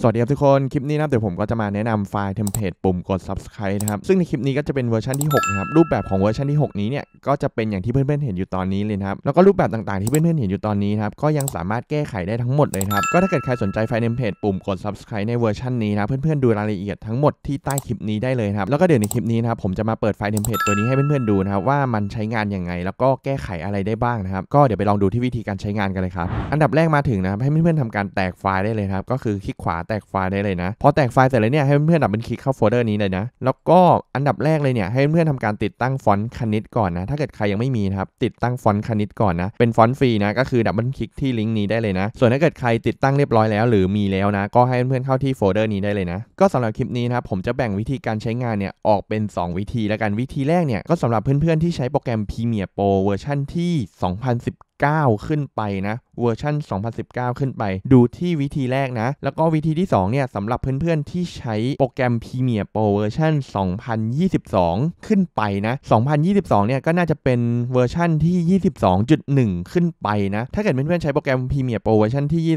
สวัสดีครับทุกคนคลิปนี้นะครับเดี๋ยวผมก็จะมาแนะนำไฟล์เทมเพลตปุ่มกด subscribe นะครับซึ่งในคลิปนี้ก็จะเป็นเวอร์ชันที่ 6 นะครับ รูปแบบของเวอร์ชันที่ 6 นี้เนี่ยก็จะเป็นอย่างที่เพื่อนๆเห็นอยู่ตอนนี้เลยครับแล้วก็รูปแบบต่างๆที่เพื่อนๆเห็นอยู่ตอนนี้ครับก็ยังสามารถแก้ไขได้ทั้งหมดเลยครับ ก็ถ้าเกิดใครสนใจไฟล์เทมเพลตปุ่มกด subscribe ในเวอร์ชันนี้นะเพื่อนๆดูรายละเอียดทั้งหมดที่ใต้คลิปนี้ได้เลยครับ แล้วก็เดี๋ยวในคลิปนี้นะครับผมจะมาเปิดไฟล์เทมเพลตตัวนี้ให้เพื่อนๆดูนะครับว่ามันใช้งานยังไง แล้วก็แก้ไขอะไรได้บ้างนะครับ ก็เดี๋ยวไปลองดูที่วิธีการใช้งานกันเลยครับอันดับแรกมาถึงนะครับให้เพื่อนๆทำการแตกไฟล์ได้เลยครับ ก็คือคลิกขวาแตก ไฟล์ได้เลยนะพอแตกไฟล์เสร็จแล้วเนี่ยให้เพื่อนๆ ดับเบิลคลิกเข้าโฟลเดอร์นี้เลยนะ แล้วก็อันดับแรกเลยเนี่ยให้เพื่อนๆทำการติดตั้งฟอนต์คณิตก่อนนะถ้าเกิดใครยังไม่มีนะครับติดตั้งฟอนต์คณิตก่อนนะเป็นฟอนต์ฟรีนะก็คือดับเบิลคลิกที่ลิงก์นี้ได้เลยนะส่วนถ้าเกิดใครติดตั้งเรียบร้อยแล้วหรือมีแล้วนะ ก็ให้เพื่อนๆ เข้าที่โฟลเดอร์นี้ได้เลยนะ ก็สำหรับคลิปนี้นะครับผมจะแบ่งวิธีการใช้งานเนี่ยออกเป็น 2 วิธีแล้วกันวิธีแรกเนี่ยก็สำหรับเพื่อนๆ ที่ใช้โปรแกรม Premiere Pro เวอร์ชันที่2019 2019ขึ้นไปนะเวอร์ชัน2019 ขึ้นไป ดูที่วิธีแรกนะ แล้วก็วิธีที่2เนี่ยสำหรับเพื่อน ๆที่ใช้โปรแกรม Premiere Pro เวอร์ชัน2022 ขึ้นไปนะ2022เนี่ยก็น่าจะเป็นเวอร์ชันที่ 22.1 ขึ้นไปนะถ้าเกิดเพื่อนๆใช้โปรแกรม Premiere Pro เวอร์ชันที่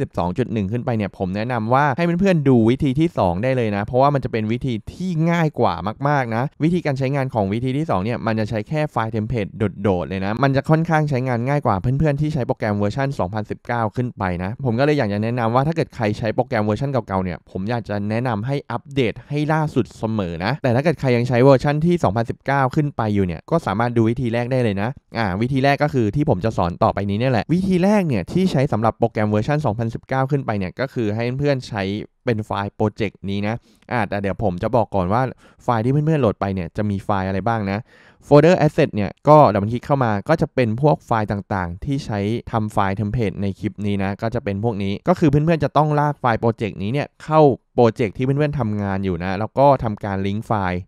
22.1 ขึ้นไปเนี่ยผมแนะนำว่าให้เพื่อนๆดูวิธีที่ 2 ได้เลยนะ เพราะว่ามันจะเป็นวิธีที่ง่ายกว่ามากๆนะวิธีการใช้งานของวิธีที่2เนี่ยมันจะใช้แค่ไฟล์เทมเพลตโดดๆเลยนะมันจะค่อนข้างใช้งานง่ายกว่าเพื่อนอนๆที่ใช้โปรแกรมเวอร์ชัน 2019 ขึ้นไปนะ ผมก็เลยอยากจะแนะนำว่าถ้าเกิดใครใช้โปรแกรมเวอร์ชันเก่าๆ เนี่ย ผมอยากจะแนะนำให้อัปเดตให้ล่าสุดเสมอนะ แต่ถ้าเกิดใครยังใช้เวอร์ชันที่ 2019 ขึ้นไปอยู่เนี่ย ก็สามารถดูวิธีแรกได้เลยนะ อ่า วิธีแรกก็คือที่ผมจะสอนต่อไปนี้นี่แหละ วิธีแรกเนี่ยที่ใช้สำหรับโปรแกรมเวอร์ชัน2019 ขึ้นไปเนี่ย ก็คือให้เพื่อนใช้เป็นไฟล์โปรเจกต์นี้นะ อ่าแต่เดี๋ยวผมจะบอกก่อนว่าไฟล์ที่เพื่อนๆ โหลดไปเนี่ย จะมีไฟล์อะไรบ้างนะโฟลเดอร์แอสเซทเนี่ยก็ด๋ยเมินคลิกเข้ามาก็จะเป็นพวกไฟล์ต่างๆ ที่ใช้ทำไฟล์เทมเพลตในคลิปนี้นะก็จะเป็นพวกนี้ก็คือเพื่อนๆจะต้องลากไฟล์โปรเจกต์นี้เนี่ยเข้าโปรเจกต์ที่เพื่อนๆทำงานอยู่นะ แล้วก็ทำการลิงก์ไฟล์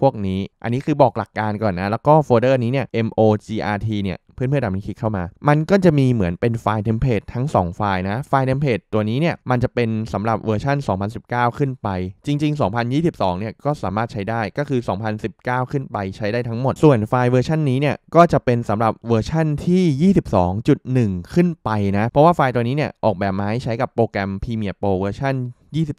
พวกนี้ อันนี้คือบอกหลักการก่อนนะแล้วก็โฟลเดอร์นี้เนี่ย MOGRT เนี่ยพื่อนๆดมิคลิกเข้ามา มันก็จะมีเหมือนเป็นไฟล์เทมเพลตทั้ง 2ไฟล์นะ ไฟล์เทมเพลตตัวนี้เนี่ย มันจะเป็นสำหรับเวอร์ชัน2019 ขึ้นไป จริง ๆ 2022เนี่ย ก็สามารถใช้ได้ ก็คือ 2019 ขึ้นไปใช้ได้ทั้งหมด ส่วนไฟล์เวอร์ชันนี้เนี่ย ก็จะเป็นสำหรับเวอร์ชันที่ 22.1 ขึ้นไปนะ เพราะว่าไฟล์ตัวนี้เนี่ย ออกแบบมาให้ใช้กับโปรแกรม Premiere Pro เวอร์ชัน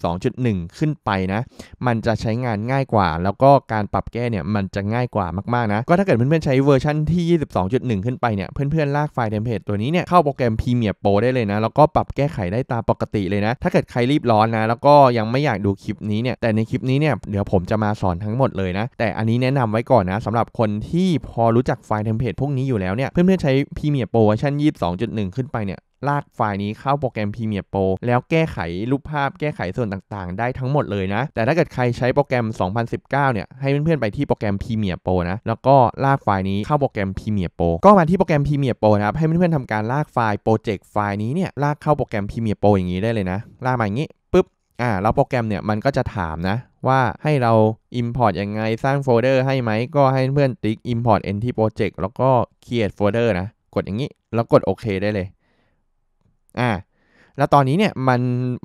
22.1 ขึ้นไปนะ มันจะใช้งานง่ายกว่า แล้วก็การปรับแก้เนี่ยมันจะง่ายกว่ามากๆนะก็ถ้าเกิดเพื่อนๆใช้เวอร์ชั่นที่ 22.1 ขึ้นไปเนี่ยเพื่อนๆ ลากไฟล์เทมเพลตตัวนี้เนี่ยเข้าโปรแกรม Premiere Pro ได้เลยนะ แล้วก็ปรับแก้ไขได้ตามปกติเลยนะ ถ้าเกิดใครรีบร้อนนะ แล้วก็ยังไม่อยากดูคลิปนี้เนี่ย แต่ในคลิปนี้เนี่ยเดี๋ยวผมจะมาสอนทั้งหมดเลยนะ แต่อันนี้แนะนำไว้ก่อนนะสำหรับคนที่พอรู้จักไฟล์เทมเพลตพวกนี้อยู่แล้วเนี่ย เพื่อนๆ ใช้ Premiere Pro เวอร์ชัน22.1 ขึ้นไปเนี่ยลากไฟล์นี้เข้าโปรแกรม Premiere Pro แล้วแก้ไขรูปภาพแก้ไขส่วนต่างๆ ได้ทั้งหมดเลยนะ แต่ถ้าเกิดใครใช้โปรแกรม 2019เนี่ย ให้เพื่อนๆไปที่โปรแกรม Premiere Pro นะ แล้วก็ลากไฟล์นี้เข้าโปรแกรม Premiere Pro ก็มาที่โปรแกรม Premiere Pro นะครับ ให้เพื่อนๆทำการลากไฟล์โปรเจกต์ไฟล์นี้เนี่ยลากเข้าโปรแกรม Premiere Pro อย่างนี้ได้เลยนะ ลากมาอย่างนี้ปุ๊บ อ่า แล้วโปรแกรมเนี่ยมันก็จะถามนะว่าให้เรา Import ยังไงสร้างโฟลเดอร์ให้ไหม ก็ให้เพื่อนติ๊ก Import Entity Project แล้วก็ Create Folder นะ กดอย่างนี้ แล้วกดโอเคได้เลยอ่าแล้วตอนนี้เนี่ยมัน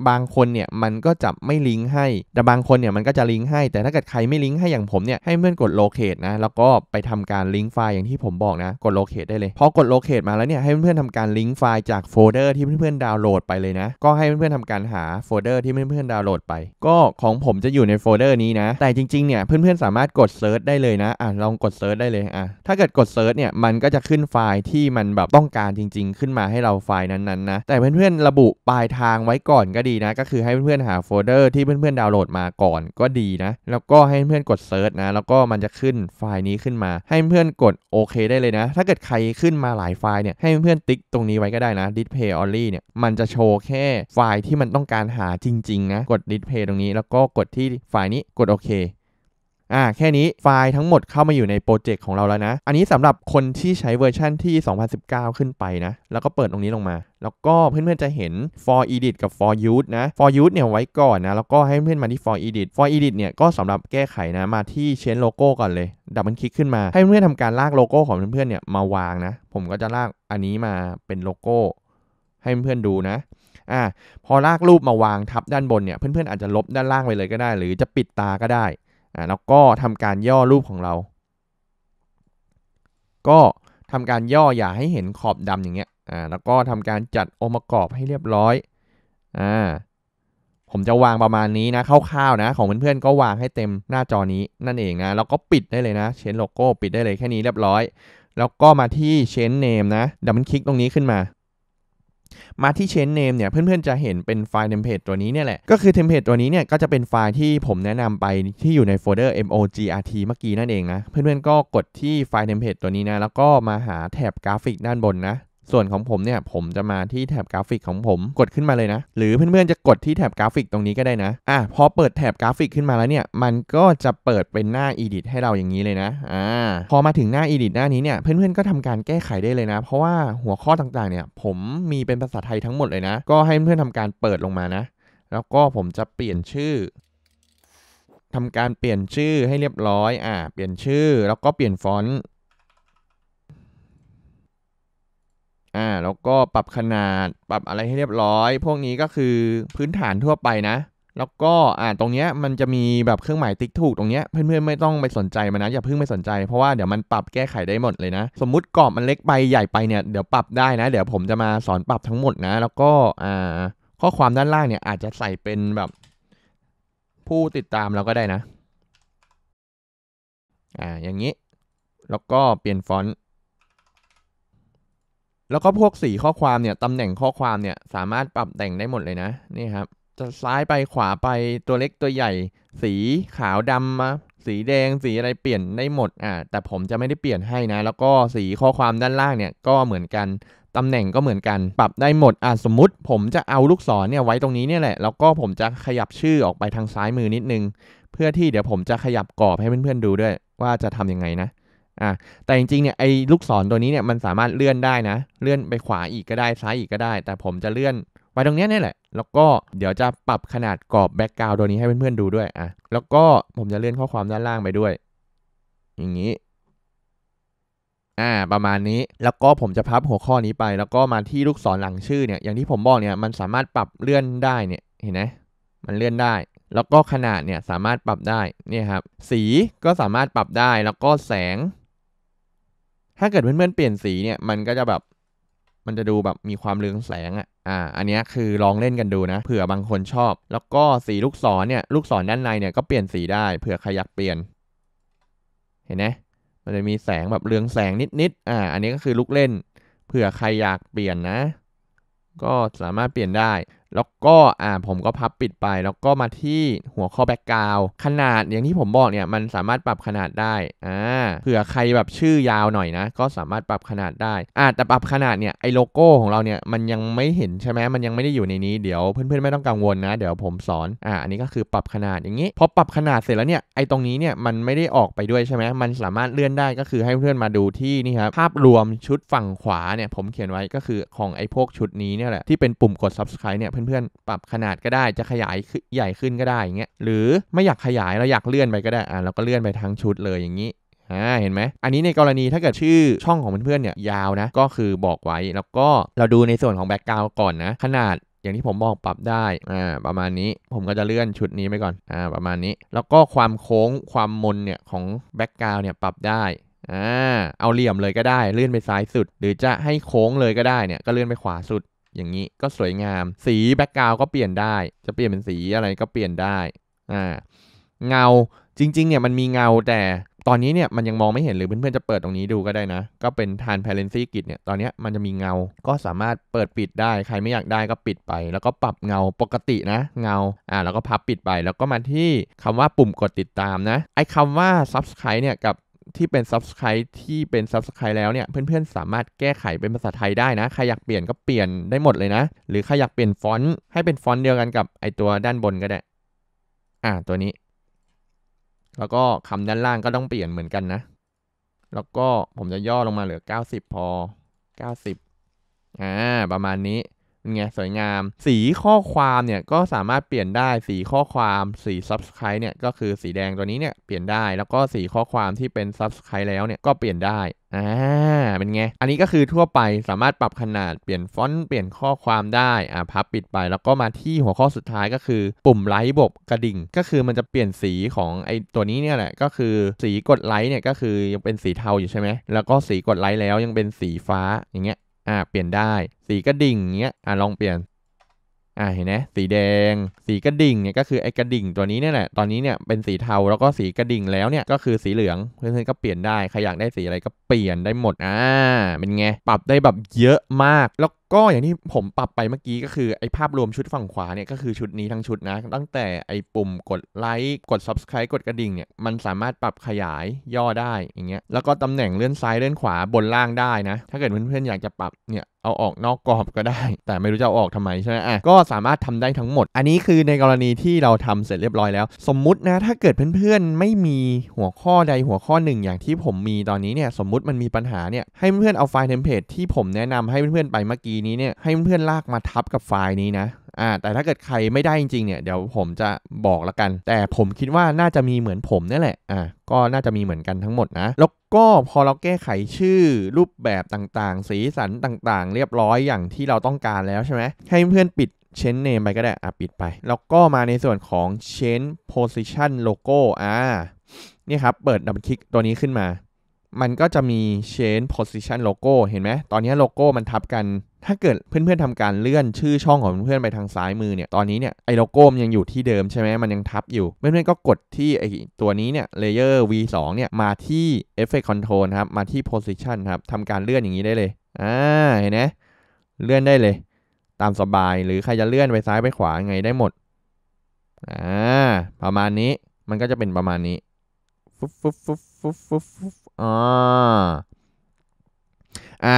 บางคนเนี่ยมันก็จะไม่ลิงก์ให้ แต่บางคนเนี่ยมันก็จะลิงก์ให้ แต่ถ้าเกิดใครไม่ลิงก์ให้ อย่างผมเนี่ยให้เพื่อนกดโลเคตนะ แล้วก็ไปทำการลิงก์ไฟล์อย่างที่ผมบอกนะกดโลเคตได้เลยพอกดโลเคตมาแล้วเนี่ยให้เพื่อนๆทาการลิงก์ไฟล์จากโฟลเดอร์ที่เพื่อนๆดาวน์โหลดไปเลยนะ ก็ให้เพื่อนๆทาการหาโฟลเดอร์ที่เพื่อนๆดาวน์โหลดไป ก็ของผมจะอยู่ในโฟลเดอร์นี้นะ แต่จริงๆเนี่ยเพื่อนๆสามารถกดเซิร์ชได้เลยนะอ่ะลองกดเซิร์ชได้เลยอ่ะถ้าเกิดกดเซิร์ชเนี่ยมันก็จะขึ้นไฟล์ที่มันแบบต้องการจริงๆ ขึ้นมาให้เราไฟล์นั้นๆนะแต่เพื่อนๆระบุปลายทางไว้ก่อนก็ดีนะ ก็คือให้เพื่อนๆหาโฟลเดอร์ที่เพื่อนๆดาวน์โหลดมาก่อนก็ดีนะ แล้วก็ให้เพื่อนกดเซิร์ชนะ แล้วก็มันจะขึ้นไฟล์นี้ขึ้นมา ให้เพื่อนกดโอเคได้เลยนะ ถ้าเกิดใครขึ้นมาหลายไฟล์เนี่ยให้เพื่อนติ๊กตรงนี้ไว้ก็ได้นะ display only เนี่ยมันจะโชว์แค่ไฟล์ที่มันต้องการหาจริง ๆ นะ กด display ตรงนี้ แล้วก็กดที่ไฟล์นี้กดโอเคอ่าแค่นี้ไฟล์ทั้งหมดเข้ามาอยู่ในโปรเจกต์ของเราแล้วนะ อันนี้สำหรับคนที่ใช้เวอร์ชั่นที่ 2019 ขึ้นไปนะ แล้วก็เปิดตรงนี้ลงมา แล้วก็เพื่อนๆจะเห็น for edit กับ for use นะ for use เนี่ยไว้ก่อนนะแล้วก็ให้เพื่อนมาที่ for edit for edit เนี่ยก็สำหรับแก้ไขนะมาที่เชนโลโก้ก่อนเลย ดับมันคลิกขึ้นมา ให้เพื่อนๆทำการลากโลโก้ของเพื่อนๆเนี่ยมาวางนะ ผมก็จะลากอันนี้มาเป็นโลโก้ ให้เพื่อนๆดูนะอ่าพอลากรูปมาวางทับด้านบนเนี่ยเพื่อนๆอาจจะลบด้านล่างไปเลยก็ได้ หรือจะปิดตาก็ได้แล้วก็ทำการย่อรูปของเรา ก็ทำการย่ออย่าให้เห็นขอบดำอย่างเงี้ยแล้วก็ทำการจัดองค์ประกอบให้เรียบร้อยอผมจะวางประมาณนี้นะคร่าวๆนะ ของเพื่อนๆก็วางให้เต็มหน้าจอนี้นั่นเองนะ แล้วก็ปิดได้เลยนะ เชนโลโก้ปิดได้เลยแค่นี้เรียบร้อย แล้วก็มาที่เชนเนมนะดับเบิลคลิกตรงนี้ขึ้นมามาที่ c h a เน Name เนี่ยเพื่อนๆจะเห็นเป็นไฟล์เทมเพลตตัวนี้เนี่ยแหละก็คือเทมเพลตตัวนี้เนี่ยก็จะเป็นไฟล์ที่ผมแนะนำไปที่อยู่ในโฟลเดอร์ MOGRT เมื่อกี้นั่นเองนะเพื่อนๆก็กดที่ไฟล์เทมเพลตตัวนี้นะแล้วก็มาหาแถบกราฟิกด้านบนนะส่วนของผมเนี่ยผมจะมาที่แถบกราฟิกของผมกดขึ้นมาเลยนะ หรือเพื่อนๆจะกดที่แถบกราฟิกตรงนี้ก็ได้นะอ่ะพอเปิดแถบกราฟิกขึ้นมาแล้วเนี่ยมันก็จะเปิดเป็นหน้า Edit ให้เราอย่างนี้เลยนะอ่าพอมาถึงหน้า Edit หน้านี้เนี่ยเพื่อนๆก็ทำการแก้ไขได้เลยนะ เพราะว่าหัวข้อต่างๆ เนี่ย ผมมีเป็นภาษาไทยทั้งหมดเลยนะ ก็ให้เพื่อนๆทาการเปิดลงมานะ แล้วก็ผมจะเปลี่ยนชื่อทำการเปลี่ยนชื่อให้เรียบร้อยอ่าเปลี่ยนชื่อ แล้วก็เปลี่ยนฟอนต์อ่าแล้วก็ปรับขนาดปรับอะไรให้เรียบร้อย พวกนี้ก็คือพื้นฐานทั่วไปนะ แล้วก็อ่าตรงเนี้ยมันจะมีแบบเครื่องหมายติ๊กถูกตรงเนี้ยเพื่อนๆไม่ต้องไปสนใจมันนะอย่าเพิ่งไปสนใจเพราะว่าเดี๋ยวมันปรับแก้ไขได้หมดเลยนะ สมมุติกรอบมันเล็กไปใหญ่ไปเนี่ยเดี๋ยวปรับได้นะ เดี๋ยวผมจะมาสอนปรับทั้งหมดนะ แล้วก็อ่าข้อความด้านล่างเนี่ยอาจจะใส่เป็นแบบผู้ติดตามเราก็ได้นะอ่าอย่างนี้แล้วก็เปลี่ยนฟอนต์แล้วก็พวกสีข้อความเนี่ย ตำแหน่งข้อความเนี่ยสามารถปรับแต่งได้หมดเลยนะ นี่ครับ จะซ้ายไปขวาไป ตัวเล็กตัวใหญ่ สีขาวดำมา สีแดง สีอะไรเปลี่ยนได้หมด อ่า แต่ผมจะไม่ได้เปลี่ยนให้นะ แล้วก็สีข้อความด้านล่างเนี่ย ก็เหมือนกัน ตำแหน่งก็เหมือนกัน ปรับได้หมด อ่าสมมุติ ผมจะเอาลูกศรเนี่ยไว้ตรงนี้เนี่ยแหละ แล้วก็ผมจะขยับชื่อออกไปทางซ้ายมือนิดนึง เพื่อที่เดี๋ยวผมจะขยับกรอบให้เพื่อนๆดูด้วย ว่าจะทำยังไงนะอ่ะแต่จริงๆเนี่ย ไอ้ลูกศรตัวนี้เนี่ย มันสามารถเลื่อนได้นะ เลื่อนไปขวาอีกก็ได้ ซ้ายอีกก็ได้ แต่ผมจะเลื่อนไว้ตรงนี้นี่แหละ แล้วก็เดี๋ยวจะปรับขนาดกรอบแบ็กกราวด์ตัวนี้ให้เพื่อนๆดูด้วย อ่ะ แล้วก็ผมจะเลื่อนข้อความด้านล่างไปด้วย อย่างนี้ อ่า ประมาณนี้ แล้วก็ผมจะพับหัวข้อนี้ไป แล้วก็มาที่ลูกศรหลังชื่อเนี่ย อย่างที่ผมบอกเนี่ย มันสามารถปรับเลื่อนได้เนี่ย เห็นไหมมันเลื่อนได้ แล้วก็ขนาดเนี่ยสามารถปรับได้เนี่ยครับ สีก็สามารถปรับได้ แล้วก็แสงถ้าเกิดเพื่อนๆ เปลี่ยนสีเนี่ยมันก็จะแบบมันจะดูแบบมีความเรืองแสงอ่ะ อ่าอันนี้คือลองเล่นกันดูนะเผื่อบางคนชอบ แล้วก็สีลูกศรเนี่ยลูกศรด้านในเนี่ยก็เปลี่ยนสีได้เผื่อใครอยากเปลี่ยน เห็นไหมมันจะมีแสงแบบเรืองแสงนิดๆอ่าอันนี้ก็คือลูกเล่น เผื่อใครอยากเปลี่ยนนะ ก็สามารถเปลี่ยนได้แล้วก็อ่าผมก็พับปิดไปแล้วก็มาที่หัวข้อแบ็กกราวขนาดอย่างที่ผมบอกเนี่ยมันสามารถปรับขนาดได้อ่าเผื่อใครแบบชื่อยาวหน่อยนะ ก็สามารถปรับขนาดได้อ่าแต่ปรับขนาดเนี่ยไอโลโก้ของเราเนี่ยมันยังไม่เห็นใช่ไหมมันยังไม่ได้อยู่ในนี้เดี๋ยวเพื่อนๆไม่ต้องกังวลนะเดี๋ยวผมสอนอ่าอันนี้ก็คือปรับขนาดอย่างนี้พอปรับขนาดเสร็จแล้วเนี่ยไอตรงนี้เนี่ยมันไม่ได้ออกไปด้วยใช่ไหมมันสามารถเลื่อนได้ก็คือให้เพื่อนมาดูที่นี่ครับภาพรวมชุดฝั่งขวาเนี่ยผมเขียนไว้ก็คือของไอพวกชุดนี้เนี่ยแหละที่เป็นปุ่มกด subscribe เนี่ยเพื่อนๆ ปรับขนาดก็ได้จะขยายใหญ่ขึ้นก็ได้อย่างเงี้ยหรือไม่อยากขยายเราอยากเลื่อนไปก็ได้อ่าเราก็เลื่อนไปทั้งชุดเลยอย่างนี้อ่าเห็นไหมอันนี้ในกรณีถ้าเกิดชื่อช่องของเพื่อนๆเนี่ยยาวนะก็คือบอกไว้แล้วก็เราดูในส่วนของแบ็กกราวก่อนนะขนาดอย่างที่ผมบอกปรับได้อ่าประมาณนี้ผมก็จะเลื่อนชุดนี้ไปก่อนอ่าประมาณนี้ แล้วก็ความโค้งความมนเนี่ย ของแบ็กกราวเนี่ยปรับได้อ่าเอาเหลี่ยมเลยก็ได้เลื่อนไปซ้ายสุด หรือจะให้โค้งเลยก็ได้เนี่ยก็เลื่อนไปขวาสุดอย่างนี้ก็สวยงามสีแบ็กกราวก็เปลี่ยนได้ จะเปลี่ยนเป็นสีอะไรก็เปลี่ยนได้อ่าเงาจริงๆเนี่ยมันมีเงาแต่ตอนนี้เนี่ยมันยังมองไม่เห็นหรือ เพื่อนๆ จะเปิดตรงนี้ดูก็ได้นะ ก็เป็น transparency grid เนี่ยตอนนี้มันจะมีเงา ก็สามารถเปิดปิดได้ ใครไม่อยากได้ก็ปิดไป แล้วก็ปรับเงาปกตินะเงาอ่าแล้วก็พับปิดไป แล้วก็มาที่คำว่าปุ่มกดติดตามนะไอ้คาว่า subscribe เนี่ยกับที่เป็น subscribe ที่เป็น subscribe แล้วเนี่ย เพื่อน ๆ สามารถแก้ไขเป็นภาษาไทยได้นะ ใครอยากเปลี่ยนก็เปลี่ยนได้หมดเลยนะ หรือใครอยากเปลี่ยนฟอนต์ให้เป็นฟอนต์เดียวกันกับไอตัวด้านบนก็ได้ อ่าตัวนี้ แล้วก็คำด้านล่างก็ต้องเปลี่ยนเหมือนกันนะ แล้วก็ผมจะย่อลงมาเหลือ 90 พอ 90 อ่าประมาณนี้ไงสวยงามสีข้อความเนี่ยก็สามารถเปลี่ยนได้สีข้อความสี subscribe เนี่ยก็คือสีแดงตัวนี้เนี่ยเปลี่ยนได้แล้วก็สีข้อความที่เป็น subscribe แล้วเนี่ยก็เปลี่ยนได้อ่าเป็นไง อันนี้ก็คือทั่วไปสามารถปรับขนาดเปลี่ยนฟอนต์เปลี่ยนข้อความได้อ่าพับปิดไปแล้วก็มาที่หัวข้อสุดท้ายก็คือ ปุ่มไลค์บกกระดิ่ง ก็คือมันจะเปลี่ยนสีของไอตัวนี้เนี่ยแหละก็คือสีกดไลค์เนี่ยก็คือยังเป็นสีเทาอยู่ใช่ไหมแล้วก็สีกดไลค์แล้วยังเป็นสีฟ้าอย่างเงี้ยอ่าเปลี่ยนได้ สีกระดิ่งเงี้ยอ่าลองเปลี่ยนอ่าเห็นไหมสีแดง สีกระดิ่งเนี่ยก็คือไอ้กระดิ่งตัวนี้เนี่ยแหละตอนนี้เนี่ยเป็นสีเทาแล้วก็สีกระดิ่งแล้วเนี่ย ก็คือสีเหลืองเพื่อนๆก็เปลี่ยนได้ใครอยากได้สีอะไรก็เปลี่ยนได้หมดอ่าเป็นไงปรับได้แบบเยอะมากแล้วก็อย่างที่ผมปรับไปเมื่อกี้ก็คือไอ้ภาพรวมชุดฝั่งขวาเนี่ยก็คือชุดนี้ทั้งชุดนะ ตั้งแต่ไอ้ปุ่มกดไลค์กด subscribe กดกระดิ่งเนี่ยมันสามารถปรับขยายย่อได้อย่างเงี้ยแล้วก็ตำแหน่งเลื่อนซ้ายเลื่อนขวาบนล่างได้นะ ถ้าเกิดเพื่อนๆอยากจะปรับเนี่ยเอาออกนอกกรอบก็ได้ แต่ไม่รู้จะเอาออกทำไมใช่ไหมอ่ะก็สามารถทำได้ทั้งหมด อันนี้คือในกรณีที่เราทำเสร็จเรียบร้อยแล้วสมมุตินะถ้าเกิดเพื่อนๆไม่มีหัวข้อใดหัวข้อหนึ่งอย่างที่ผมมีตอนนี้เนี่ยสมมุติมันมีปัญหาเนี่ยให้เพื่อนๆเอาไฟล์เทมเพลตที่ผมแนะนำให้เพื่อนๆไปเมื่อกี้นี้เนี่ยให้เพื่อนๆลากมาทับกับไฟล์นี้นะอ่าแต่ถ้าเกิดใครไม่ได้จริงๆเนี่ยเดี๋ยวผมจะบอกละกัน แต่ผมคิดว่าน่าจะมีเหมือนผมนี่แหละ อ่าก็น่าจะมีเหมือนกันทั้งหมดนะ แล้วก็พอเราแก้ไขชื่อรูปแบบต่างๆ สีสันต่างๆ เรียบร้อยอย่างที่เราต้องการแล้วใช่ไหม ให้เพื่อนปิดเชนเนมไปก็ได้ อ่ะปิดไป แล้วก็มาในส่วนของเชนโพซิชันโลโก้อ่านี่ครับเปิดดับคลิกตัวนี้ขึ้นมามันก็จะมี change position logo เห็นไหม ตอนนี้โลโก้มันทับกัน ถ้าเกิดเพื่อนๆทำการเลื่อนชื่อช่องของเพื่อนไปทางซ้ายมือเนี่ย ตอนนี้เนี่ยไอโลโก้มันยังอยู่ที่เดิมใช่ไหมมันยังทับอยู่ เพื่อนๆก็กดที่ไอตัวนี้เนี่ย layer v2 เนี่ย มาที่ effect control ครับ มาที่ position ครับทำการเลื่อนอย่างนี้ได้เลย อ่า เห็นไหมเลื่อนได้เลย ตามสบาย หรือใครจะเลื่อนไปซ้ายไปขวาไงได้หมด อ่า ประมาณนี้ มันก็จะเป็นประมาณนี้ฟุ๊บฟุ๊บฟุ๊บฟุ๊บฟุ๊บอ่าอ่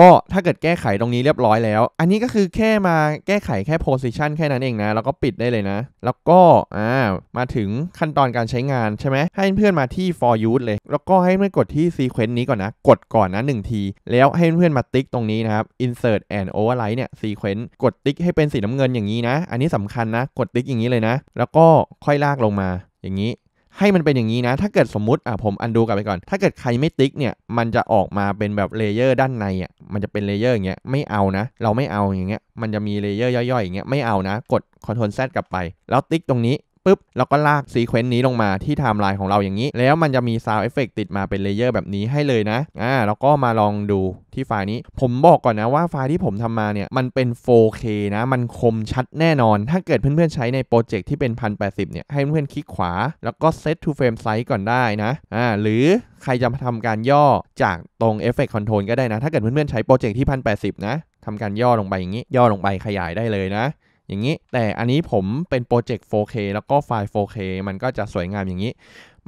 ก็ถ้าเกิดแก้ไขตรงนี้เรียบร้อยแล้ว อันนี้ก็คือแค่มาแก้ไขแค่ position แค่นั้นเองนะ แล้วก็ปิดได้เลยนะ แล้วก็อ่า มาถึงขั้นตอนการใช้งานใช่ไหม ให้เพื่อนมาที่ for use เลย แล้วก็ให้เพื่อนกดที่ sequence นี้ก่อนนะ กดก่อนนะ1ที แล้วให้เพื่อนมาติ๊กตรงนี้นะครับ insert and o v e r r i y e เนี่ย sequence กดติ๊กให้เป็นสีน้ำเงินอย่างนี้นะ อันนี้สำคัญนะ กดติ๊กอย่างนี้เลยนะ แล้วก็ค่อยลากลงมาอย่างนี้ให้มันเป็นอย่างนี้นะ ถ้าเกิดสมมติ อ่ะผมอันดูกลับไปก่อน ถ้าเกิดใครไม่ติ๊กเนี่ย มันจะออกมาเป็นแบบเลเยอร์ด้านในอ่ะ มันจะเป็นเลเยอร์อย่างเงี้ย ไม่เอานะ เราไม่เอาอย่างเงี้ย มันจะมีเลเยอร์ย่อยๆอย่างเงี้ย ไม่เอานะ กดคอนโทรลแซกลับไป แล้วติ๊กตรงนี้ปุ๊บเราก็ลากซีเควนต์นี้ลงมาที่ไทม์ไลน์ของเราอย่างนี้ แล้วมันจะมีซาวเอฟเฟกติดมาเป็นเลเยอร์แบบนี้ให้เลยนะอ่าแล้วก็มาลองดูที่ไฟล์นี้ ผมบอกก่อนนะว่าไฟล์ที่ผมทำมาเนี่ยมันเป็น 4K นะ มันคมชัดแน่นอน ถ้าเกิดเพื่อนๆใช้ในโปรเจกต์ที่เป็น 1080เนี่ยให้เพื่อนๆคลิกขวา แล้วก็ set to frame size ก่อนได้นะอ่าหรือใครจะทำการย่อจากตรง Effect Control ก็ได้นะ ถ้าเกิดเพื่อนๆใช้โปรเจกต์ที่ 1080 นะทำการย่อลงไปอย่างนี้ ย่อลงไปขยายได้เลยนะอย่างนี้แต่อันนี้ผมเป็นโปรเจกต์ 4K แล้วก็ไฟล์ 4K มันก็จะสวยงามอย่างนี้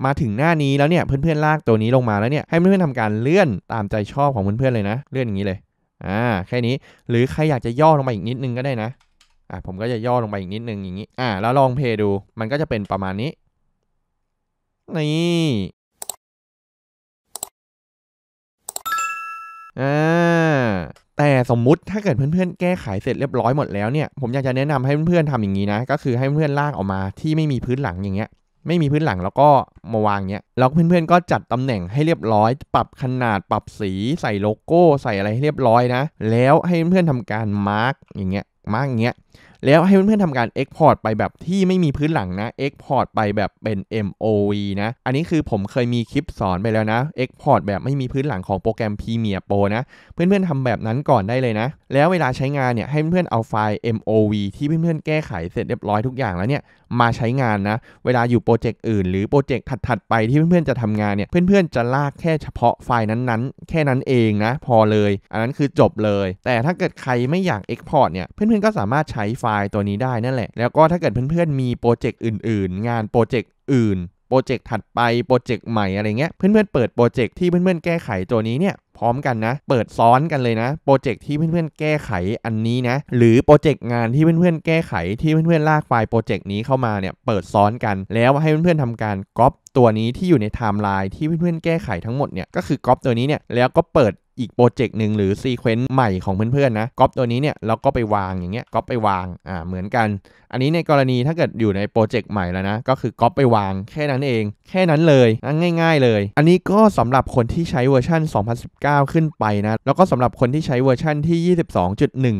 มาถึงหน้านี้แล้วเนี่ยเพื่อนๆ ลากตัวนี้ลงมาแล้วเนี่ยให้เพื่อนๆทำการเลื่อนตามใจชอบของเพื่อนๆ เลยนะเลื่อนอย่างนี้เลย อ่าแค่นี้หรือใครอยากจะย่อลงมาอีกนิดนึงก็ได้นะ อ่าผมก็จะย่อลงไปอีกนิดนึงอย่างนี้ อ่าแล้วลองเพย์ดูมันก็จะเป็นประมาณนี้ นี่อ่าแต่สมมุติถ้าเกิดเพื่อนๆ แก้ไขเสร็จเรียบร้อยหมดแล้วเนี่ยผมอยากจะแนะนำให้เพื่อนๆทำอย่างนี้นะก็คือให้เพื่อนๆลากออกมาที่ไม่มีพื้นหลังอย่างเงี้ยไม่มีพื้นหลังแล้วก็มาวางเนี้ยแล้วเพื่อนๆก็จัดตำแหน่งให้เรียบร้อย ปรับขนาดปรับสีใส่โลโก้ ใส่อะไรให้เรียบร้อยนะแล้วให้เพื่อนๆทำการ มาร์กอย่างเงี้ยมาร์กอย่างเงี้ยแล้วให้เพื่อนๆทำการ Export ไปแบบที่ไม่มีพื้นหลังนะ Export ไปแบบเป็น MOV นะ อันนี้คือผมเคยมีคลิปสอนไปแล้วนะ Export แบบไม่มีพื้นหลังของโปรแกรม Premiere Pro นะ เพื่อนๆทำแบบนั้นก่อนได้เลยนะ แล้วเวลาใช้งานเนี่ยให้เพื่อนๆเอาไฟล์ MOV ที่เพื่อนๆแก้ไขเสร็จเรียบร้อยทุกอย่างแล้วเนี่ยมาใช้งานนะ เวลาอยู่โปรเจกต์อื่นหรือโปรเจกต์ถัดๆไป ที่เพื่อนๆจะทำงานเนี่ย เพื่อนๆจะลากแค่เฉพาะไฟล์นั้นๆ แค่นั้นเองนะ พอเลย อันนั้นคือจบเลย แต่ถ้าเกิดใครไม่อยาก Export เนี่ยเพื่อนๆก็สามารถใช้ไฟล์ตัวนี้ได้นั่นแหละแล้วก็ถ้าเกิดเพื่อนๆมีโปรเจกต์ อื่น ๆ งานโปรเจกต์อื่นโปรเจกต์ถัดไปโปรเจกต์ใหม่อะไรเงี้ยเพื่อนๆเปิดโปรเจกต์ที่เพื่อนๆแก้ไขตัวนี้เนี่ยพร้อมกันนะ เปิดซ้อนกันเลยนะโปรเจกต์ที่เพื่อนๆ แก้ไขอันนี้นะ หรือโปรเจกต์งานที่เพื่อนๆแก้ไขที่เพื่อนๆลากไฟล์โปรเจกต์นี้เข้ามาเนี่ยเปิดซ้อนกันแล้วให้เพื่อนๆทำการก๊อปตัวนี้ที่อยู่ในไทม์ไลน์ที่เพื่อนๆแก้ไขทั้งหมดเนี่ยก็คือก๊อปตัวนี้เนี่ยแล้วก็เปิดอีกโปรเจกต์หนึ่งหรือซีเควนต์ใหม่ของเพื่อนๆนะก๊อปตัวนี้เนี่ยเราก็ไปวางอย่างเงี้ยก๊อปไปวางอ่าเหมือนกัน อันนี้ในกรณีถ้าเกิดอยู่ในโปรเจกต์ใหม่แล้วนะก็คือก๊อปไปวางแค่นั้นเอง แค่นั้นเลยง่าย ๆเลย อันนี้ก็สำหรับคนที่ใช้เวอร์ชัน2019 ขึ้นไปนะแล้วก็สำหรับคนที่ใช้เวอร์ชันที่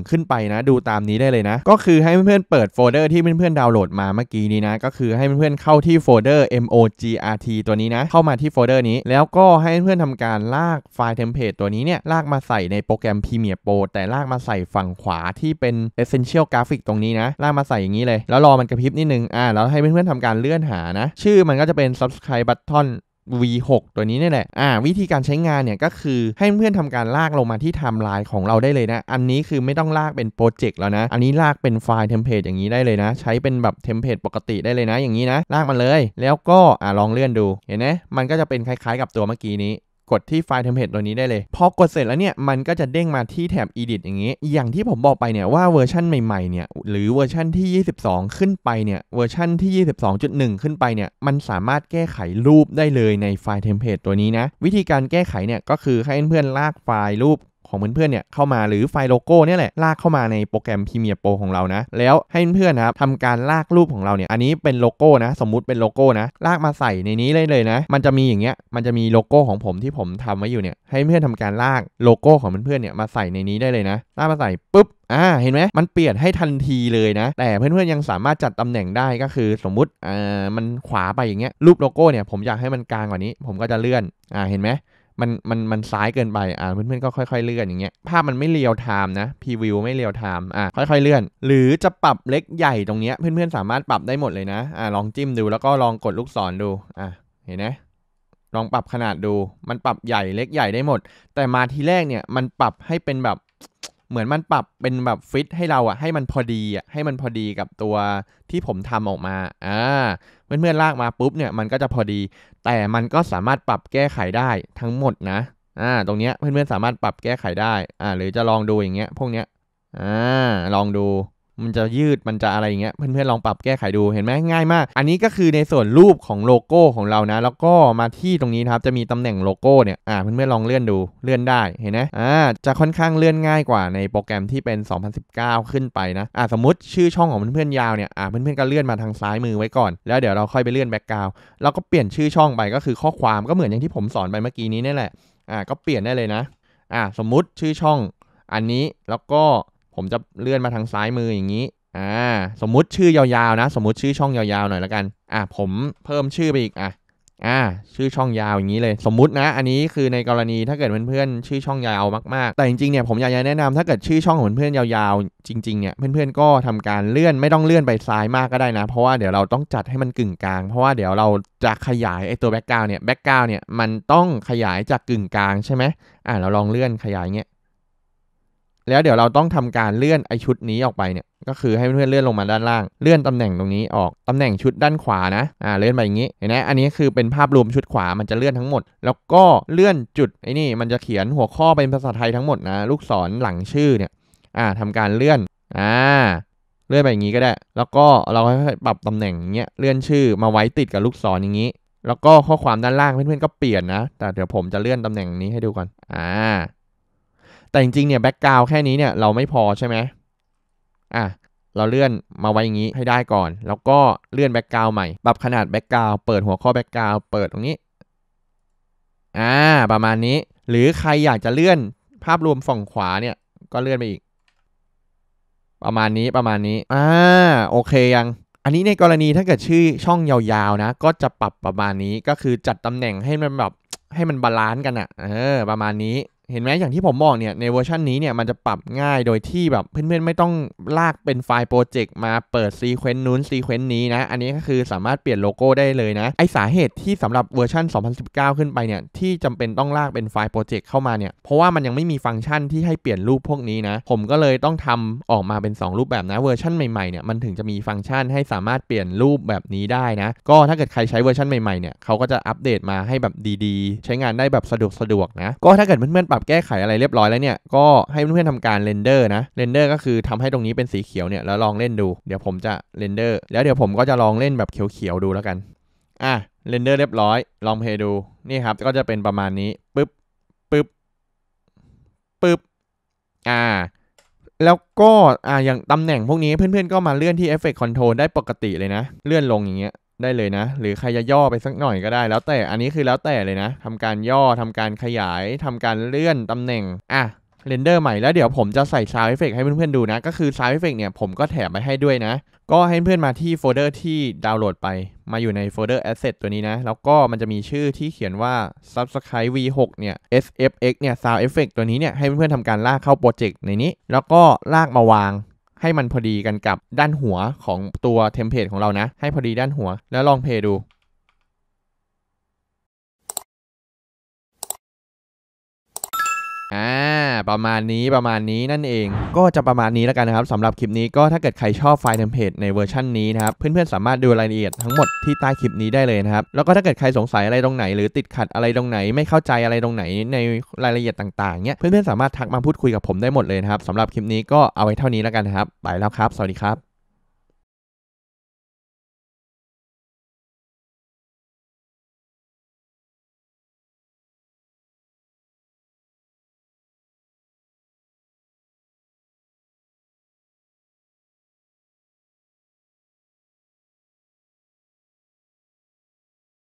22.1 ขึ้นไปนะ ดูตามนี้ได้เลยนะ ก็คือให้เพื่อนๆเปิดโฟลเดอร์ที่เพื่อนๆดาวน์โหลดมาเมื่อกี้นี้นะก็คือให้เพื่อนๆเข้าที่โฟลเดอร์ MOGRT ตัวนี้นะเข้ามาที่โฟลเดอร์นี้แล้วก็ให้เพื่อนๆทำการลากไฟล์เทมเพลตตัวนี้้เนี่ยลากมาใส่ในโปรแกรม Premiere Pro แต่ลากมาใส่ฝั่งขวาที่เป็น Essential Graphic ตรงนี้นะลากมาใส่อย่างนี้เลย แล้วรอมันกระพริบนิดนึงอ่าแล้วให้เพื่อนๆทำการเลื่อนหานะ ชื่อมันก็จะเป็น Subscribe Button V6 ตัวนี้นี่แหละอ่าวิธีการใช้งานเนี่ยก็คือให้เพื่อนทำการลากลงมาที่ไทม์ไลน์ของเราได้เลยนะ อันนี้คือไม่ต้องลากเป็นโปรเจกต์แล้วนะ อันนี้ลากเป็นไฟล์เทมเพลตอย่างนี้ได้เลยนะ ใช้เป็นแบบเทมเพลตปกติได้เลยนะ อย่างนี้นะลากมาเลย แล้วก็อ่าลองเลื่อนดู เห็นไหมมันก็จะเป็นคล้ายๆกับตัวเมื่อกี้นี้กดที่ไฟล์เทมเพลตตัวนี้ได้เลย พอกดเสร็จแล้วเนี่ยมันก็จะเด้งมาที่แถบ edit อย่างนี้ อย่างที่ผมบอกไปเนี่ยว่าเวอร์ชันใหม่ๆเนี่ยหรือเวอร์ชันที่ 22 ขึ้นไปเนี่ยเวอร์ชันที่ 22.1 ขึ้นไปเนี่ยมันสามารถแก้ไขรูปได้เลยในไฟล์เทมเพลตตัวนี้นะวิธีการแก้ไขเนี่ยก็คือให้เพื่อนลากไฟล์รูปของเพื่อนๆเนี่ยเข้ามาหรือไฟล์โลโก้เนี่ยแหละลากเข้ามาในโปรแกรมพิม m i e ร e p ของเรานะ แล้วให้เพื่อนๆนะครับทำการลากรูปของเราเนี่ยอันนี้เป็นโลโก้นะสมมุติเป็นโลโก้นะลากมาใส่ในนี้เลยเลยนะ มันจะมีอย่างเงี้ยมันจะมีโลโก้ของผมที่ผมทำไว้อยู่เนี่ยให้เพื่อนทำการลากโลโก้ของเพื่อนๆเนี่ยมาใส่ในนี้ได้เลยนะลากมาใส่ปุ๊บอ่าเห็นไหมมันเปลี่ยนให้ทันทีเลยนะแต่เพื่อนๆยังสามารถจัดตำแหน่งได้ก็คือ สมมุติอ่ามันขวาไปอย่างเงี้ยรูปโลโก้เนี่ย ผมอยากให้มันกลางกว่านี้ ผมก็จะเลื่อนอ่าเห็นไหมมันมันมันซ้ายเกินไป อ่าเพื่อนๆก็ค่อยๆ เลื่อนอย่างเงี้ย ภาพมันไม่เรียวไทม์นะพรีวิวไม่เรียวไทม์ อ่าค่อยๆ เลื่อน หรือจะปรับเล็กใหญ่ตรงเนี้ย เพื่อนๆสามารถปรับได้หมดเลยนะ อ่าลองจิ้มดูแล้วก็ลองกดลูกศรดู อ่าเห็นไหมลองปรับขนาดดู มันปรับใหญ่เล็กใหญ่ได้หมด แต่มาทีแรกเนี่ยมันปรับให้เป็นแบบเหมือนมันปรับเป็นแบบฟิตให้เราอะให้มันพอดีอะให้มันพอดีกับตัวที่ผมทำออกมา อ่าเมื่อเมื่อลากมาปุ๊บเนี่ยมันก็จะพอดี แต่มันก็สามารถปรับแก้ไขได้ทั้งหมดนะ อ่าตรงเนี้ยเพื่อนๆสามารถปรับแก้ไขได้ อ่าหรือจะลองดูอย่างเงี้ยพวกเนี้ย อ่าลองดูมันจะยืดมันจะอะไรอย่างเงี้ยเพื่อนๆ ลองปรับแก้ไขดูเห็นไหมง่ายมาก อันนี้ก็คือในส่วนรูปของโลโก้ของเรานะ แล้วก็มาที่ตรงนี้นะครับจะมีตำแหน่งโลโก้เนี่ยอ่าเพื่อนๆลองเลื่อนดูเลื่อนได้เห็นไหมอ่าจะค่อนข้างเลื่อนง่ายกว่าในโปรแกรมที่เป็น 2019 ขึ้นไปนะอ่าสมมติชื่อช่องของเพื่อนๆยาวเนี่ยอ่าเพื่อนๆก็เลื่อนมาทางซ้ายมือไว้ก่อนแล้วเดี๋ยวเราค่อยไปเลื่อนแบ็กกราวเราก็เปลี่ยนชื่อช่องไปก็คือข้อความก็เหมือนอย่างที่ผมสอนไปเมื่อกี้นี้นี่แหละอ่า ก็เปลี่ยนได้เลยนะ อ่าสมมติชื่อช่องอันนี้แล้วก็ผมจะเลื่อนมาทางซ้ายมืออย่างนี้ อ่า สมมุติชื่อยาวๆนะ สมมุติชื่อช่องยาวๆ หน่อยละกัน อ่ะ ผมเพิ่มชื่อไปอีกอ่ะ อ่า ชื่อช่องยาวอย่างนี้เลย สมมุตินะ อันนี้คือในกรณีถ้าเกิดเพื่อนๆชื่อช่องยาวมากๆ แต่จริงๆเนี่ย ผมอยากจะแนะนำถ้าเกิดชื่อช่องของเพื่อนๆยาวๆจริงๆเนี่ย เพื่อนๆก็ทำการเลื่อนไม่ต้องเลื่อนไปซ้ายมากก็ได้นะ เพราะว่าเดี๋ยวเราต้องจัดให้มันกึ่งกลาง เพราะว่าเดี๋ยวเราจะขยายไอ้ตัวแบ็กกราวน์เนี่ย แบ็กกราวน์เนี่ยมันต้องขยายจากกึ่งกลางใช่ไหมอ่าเราลองเลื่อนขยายเงี้ยแล้วเดี๋ยวเราต้องทำการเลื่อนไอชุดนี้ออกไปเนี่ยก็คือให้เพื่อนเลื่อนลงมาด้านล่าง เลื่อนตำแหน่งตรงนี้ออกตำแหน่งชุดด้านขวานะอ่าเลื่อนไปอย่างนี้เห็นไหมอันนี้คือเป็นภาพรวมชุดขวามันจะเลื่อนทั้งหมด แล้วก็เลื่อนจุดไอ้นี่ มันจะเขียนหัวข้อเป็นภาษาไทยทั้งหมดนะลูกศรหลังชื่อเนี่ยอ่าทำการเลื่อนอ่าเลื่อนไปอย่างนี้ก็ได้ แล้วก็เราค่อยๆปรับตำแหน่งเนี้ยเลื่อนชื่อมาไว้ติดกับลูกศรอย่างนี้ แล้วก็ข้อความด้านล่างเพื่อนๆก็เปลี่ยนนะแต่เดี๋ยวผมจะเลื่อนตำแหน่งนี้ให้ดูก่อนอ่าแต่จริงๆ เนี่ยแบ็กกราวแค่นี้เนี่ยเราไม่พอใช่ไหมอ่ะเราเลื่อนมาไว้อย่างนี้ให้ได้ก่อน แล้วก็เลื่อนแบ็กกราวใหม่ ปรับขนาดแบ็กกราวเปิดหัวข้อแบ็กกราวเปิดตรงนี้ อ่าประมาณนี้ หรือใครอยากจะเลื่อนภาพรวมฝั่งขวาเนี่ย ก็เลื่อนไปอีก ประมาณนี้ประมาณนี้ อ่าโอเคยัง อันนี้ในกรณีถ้าเกิดชื่อช่องยาวๆนะก็จะปรับประมาณนี้ก็คือจัดตำแหน่งให้มันแบบให้มันบาลานซ์กันอะ่ะเออประมาณนี้เห็นไหมอย่างที่ผมบอกเนี่ยในเวอร์ชันนี้เนี่ยมันจะปรับง่ายโดยที่แบบเพื่อนๆไม่ต้องลากเป็นไฟล์โปรเจกต์มาเปิดซีเควนต์นู้นซีเควนต์นี้นะอันนี้ก็คือสามารถเปลี่ยนโลโก้ได้เลยนะ ไอสาเหตุที่สำหรับเวอร์ชัน 2019 ขึ้นไปเนี่ยที่จำเป็นต้องลากเป็นไฟล์โปรเจกต์เข้ามาเนี่ยเพราะว่ามันยังไม่มีฟังก์ชันที่ให้เปลี่ยนรูปพวกนี้นะผมก็เลยต้องทำออกมาเป็น 2 รูปแบบนะเวอร์ชันใหม่ๆเนี่ยมันถึงจะมีฟังก์ชันให้สามารถเปลี่ยนรูปแบบนี้ได้นะก็ถ้าเกิดใครใช้เวอร์ชันใหม่ๆเนี่ยเขาก็จะอัปเดตมาให้แบบดีๆ ใช้งานได้แบบสะดวกๆนะก็ถ้าเกิดเพื่อนๆรับแก้ไขอะไรเรียบร้อยแล้วเนี่ยก็ให้เพื่อนๆทำการเรนเดอร์นะเรนเดอร์ก็คือทำให้ตรงนี้เป็นสีเขียวเนี่ยแล้วลองเล่นดู เดี๋ยวผมจะเรนเดอร์แล้วเดี๋ยวผมก็จะลองเล่นแบบเขียวๆดูแล้วกัน อ่ะเรนเดอร์เรียบร้อย ลองเพย์ดูนี่ครับ ก็จะเป็นประมาณนี้ปึ๊บปึ๊บปึ๊บอ่าแล้วก็อ่าอย่างตำแหน่งพวกนี้เพื่อนๆก็มาเลื่อนที่เอฟเฟกต์คอนโทรลได้ปกติเลยนะ เลื่อนลงอย่างเงี้ยได้เลยนะ หรือใครจะย่อไปสักหน่อยก็ได้ แล้วแต่อันนี้คือแล้วแต่เลยนะทำการย่อทำการขยายทำการเลื่อนตำแหน่ง อ่ะเรนเดอร์ใหม่แล้วเดี๋ยวผมจะใส่ซาวเอฟเฟกให้เพื่อนๆดูนะ ก็คือซาวเอฟเฟกเนี่ยผมก็แถมไปให้ด้วยนะ ก็ให้เพื่อนมาที่โฟลเดอร์ที่ดาวน์โหลดไป มาอยู่ในโฟลเดอร์แอสเซทตัวนี้นะ แล้วก็มันจะมีชื่อที่เขียนว่า Subscribe V6 เนี่ย SFX เนี่ยซาวเอฟเฟก c t ตัวนี้เนี่ย ให้เพื่อนๆทำการลากเข้าโปรเจกต์ในนี้ แล้วก็ลากมาวางให้มันพอดีกันกับด้านหัวของตัวเทมเพลตของเรานะ ให้พอดีด้านหัว แล้วลองเพย์ดูอ่าประมาณนี้ประมาณนี้นั่นเองก็จะประมาณนี้แล้วกันนะครับสำหรับคลิปนี้ก็ถ้าเกิดใครชอบ ไฟล์เทมเพลตในเวอร์ชันนี้นะครับเพื่อน ๆ สามารถดูรายละเอียดทั้งหมดที่ใต้ คลิปนี้ได้เลยนะครับแล้วก็ถ้าเกิดใครสงสัยอะไรตรงไหน หรือติดขัดอะไรตรงไหน ไม่เข้าใจอะไรตรงไหนในรายละเอียดต่างๆเนี้ยเพื่อนๆสามารถทักมาพูดคุยกับผมได้หมดเลยนะครับสำหรับคลิปนี้ก็เอาไว้เท่านี้แล้วกันนะครับไปแล้วครับ สวัสดีครับ